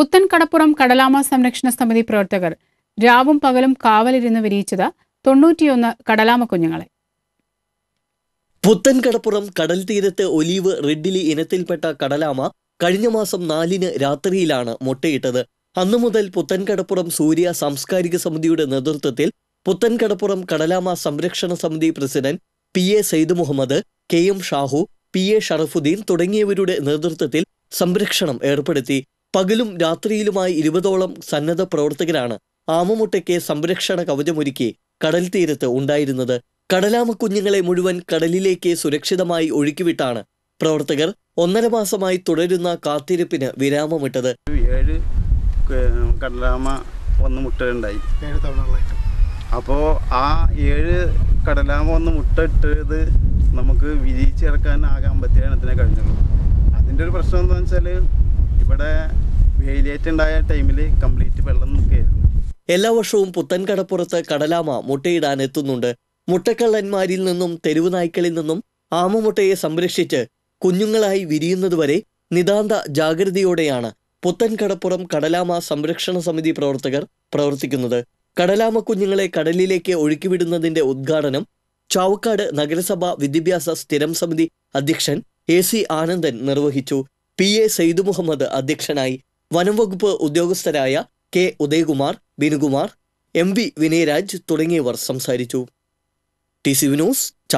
പുത്തൻ കടപ്പുറം കടലാമ സംരക്ഷണ സമിതി പ്രവർത്തകർ രാവും പകലും കാവലിരുന്ന് വിരിയിച്ചത് തൊണ്ണൂറ്റിയൊന്ന് കടലാമ കുഞ്ഞുങ്ങളെ പുത്തൻകടപ്പുറം കടൽ തീരത്ത് ഒലീവ് റെഡിലി ഇനത്തിൽപ്പെട്ട കടലാമ കഴിഞ്ഞ മാസം നാലിന് രാത്രിയിലാണ് മുട്ടയിട്ടത് അന്നു മുതൽ പുത്തൻകടപ്പുറം സൂര്യ സാംസ്കാരിക സമിതിയുടെ നേതൃത്വത്തിൽ പുത്തൻകടപ്പുറം കടലാമ സംരക്ഷണ സമിതി president P A Syed Muhammad K M Shahu P A Sharafuddeen തുടങ്ങിയവരുടെ നേതൃത്വത്തിൽ സംരക്ഷണം ഏർപ്പെടുത്തി പകലും രാത്രിയിലുമായി ഇരുപതോളം സന്നദ്ധ പ്രവർത്തകരാണ് ആമമുട്ടയ്ക്ക് സംരക്ഷണ കവചമൊരുക്കി കടൽ തീരത്ത് ഉണ്ടായിരുന്നത് കടലാമ കുഞ്ഞുങ്ങളെ മുഴുവൻ കടലിലേക്ക് സുരക്ഷിതമായി ഒഴുക്കിവിട്ടാണ് പ്രവർത്തകർ ഒന്നര മാസമായി തുടരുന്ന കാത്തിരിപ്പിന് വിരാമമിട്ടത് ഏഴ് കടലാമ ഒന്ന് മുട്ടയുണ്ടായി അപ്പോൾ ആ ഏഴ് കടലാമ വന്ന് മുട്ടയിട്ടത് നമുക്ക് വിരിയിച്ചിറക്കാൻ ആകാൻ പറ്റിയ കഴിഞ്ഞുള്ളൂ അതിൻ്റെ ഒരു പ്രശ്നം എന്താണെന്ന് വെച്ചാൽ ഇവിടെ വേലിയേറ്റുണ്ടായ ടൈമിൽ കംപ്ലീറ്റ് വെള്ളം നിൽക്കുകയായിരുന്നു എല്ലാ വർഷവും പുത്തൻകടപ്പുറത്ത് കടലാമ മുട്ടയിടാൻ എത്തുന്നുണ്ട് മുട്ടക്കള്ളന്മാരിൽ നിന്നും തെരുവ് നായ്ക്കളിൽ നിന്നും ആമമുട്ടയെ സംരക്ഷിച്ച് കുഞ്ഞുങ്ങളായി വിരിയുന്നതുവരെ നിതാന്ത ജാഗ്രതയോടെയാണ് പുത്തൻകടപ്പുറം കടലാമ സംരക്ഷണ സമിതി പ്രവർത്തകർ പ്രവർത്തിക്കുന്നത് കടലാമ കുഞ്ഞുങ്ങളെ കടലിലേക്ക് ഒഴുക്കിവിടുന്നതിന്റെ ഉദ്ഘാടനം ചാവക്കാട് നഗരസഭ വിദ്യാഭ്യാസ സ്ഥിരം സമിതി അധ്യക്ഷൻ എ സി ആനന്ദൻ നിർവഹിച്ചു പി എ സയ്യിദ് മുഹമ്മദ് അധ്യക്ഷനായി വനംവകുപ്പ് ഉദ്യോഗസ്ഥരായ K Udayakumar Binukumar M V Vinayaraj തുടങ്ങിയവർ സംസാരിച്ചു ടി സി വിനോസ്